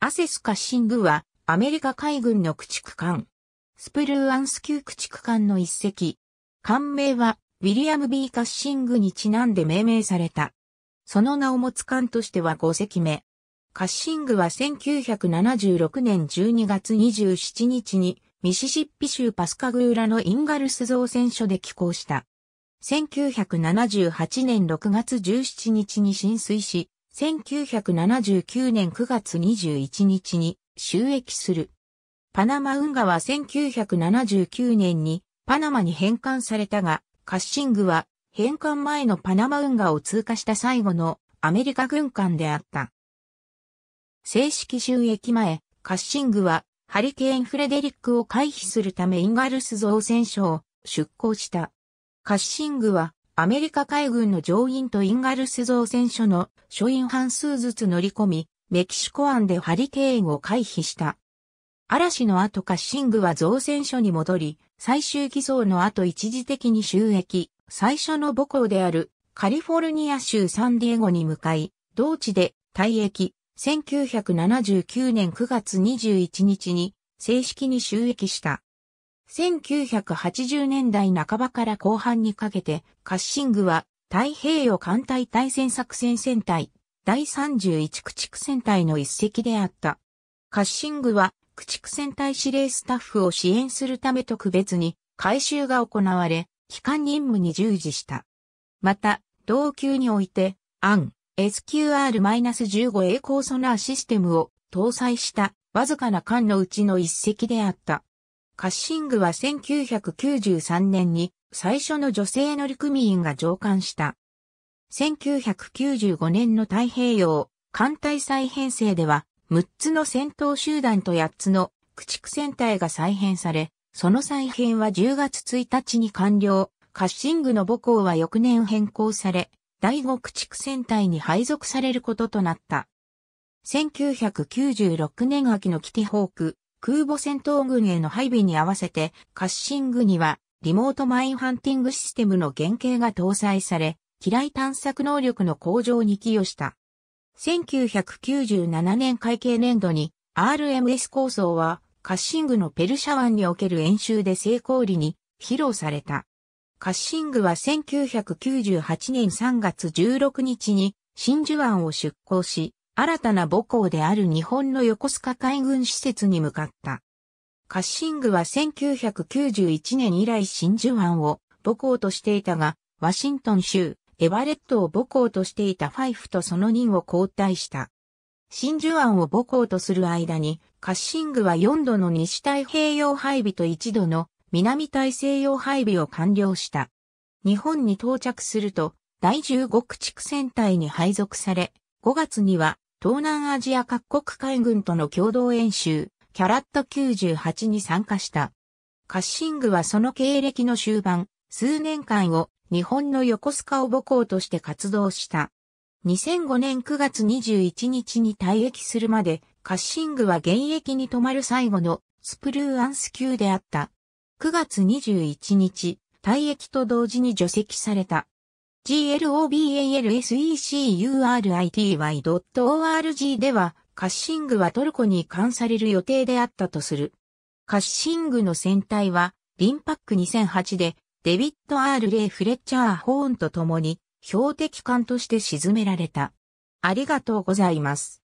アセスカッシングは、アメリカ海軍の駆逐艦。スプルーアンス級駆逐艦の一隻。艦名は、ウィリアム・ B・ カッシングにちなんで命名された。その名を持つ艦としては5隻目。カッシングは1976年12月27日に、ミシシッピ州パスカグーラのインガルス造船所で寄港した。1978年6月17日に浸水し、1979年9月21日に収益する。パナマ運河は1979年にパナマに返還されたが、カッシングは返還前のパナマ運河を通過した最後のアメリカ軍艦であった。正式収益前、カッシングはハリケーンフレデリックを回避するためインガルス造船所を出港した。カッシングはアメリカ海軍の乗員とインガルス造船所の所員半数ずつ乗り込み、メキシコ湾でハリケーンを回避した。嵐の後カッシングは造船所に戻り、最終偽造の後一時的に収益、最初の母校であるカリフォルニア州サンディエゴに向かい、同地で退役、1979年9月21日に正式に収益した。1980年代半ばから後半にかけて、カッシングは太平洋艦隊対戦作戦戦隊、第31駆逐戦隊の一隻であった。カッシングは駆逐戦隊司令スタッフを支援するため特別に改修が行われ、機関任務に従事した。また、同級において、アン SQR-15 コーソナーシステムを搭載したわずかな艦のうちの一隻であった。カッシングは1993年に最初の女性乗組員が上艦した。1995年の太平洋艦隊再編成では、6つの戦闘集団と8つの駆逐戦隊が再編され、その再編は10月1日に完了。カッシングの母校は翌年変更され、第5駆逐戦隊に配属されることとなった。1996年秋のキティホーク、空母戦闘群への配備に合わせて、カッシングには、リモートマインハンティングシステムの原型が搭載され、機雷探索能力の向上に寄与した。1997年会計年度に RMS 構想はカッシングのペルシャ湾における演習で成功裏に披露された。カッシングは1998年3月16日に真珠湾を出港し、新たな母校である日本の横須賀海軍施設に向かった。カッシングは1991年以来真珠湾を母校としていたが、ワシントン州、エバレットを母校としていたファイフとその任を交代した。真珠湾を母校とする間に、カッシングは4度の西太平洋配備と1度の南太西洋配備を完了した。日本に到着すると、第15駆逐戦隊に配属され、5月には東南アジア各国海軍との共同演習、キャラット98に参加した。カッシングはその経歴の終盤、数年間を日本の横須賀を母校として活動した。2005年9月21日に退役するまで、カッシングは現役に泊まる最後のスプルーアンス級であった。9月21日、退役と同時に除籍された。globalsecurity.org では、カッシングはトルコに移管される予定であったとする。カッシングの船体は、リンパック2008で、デビッド・ R・ レイ・フレッチャー・ホーンと共に、標的艦として沈められた。ありがとうございます。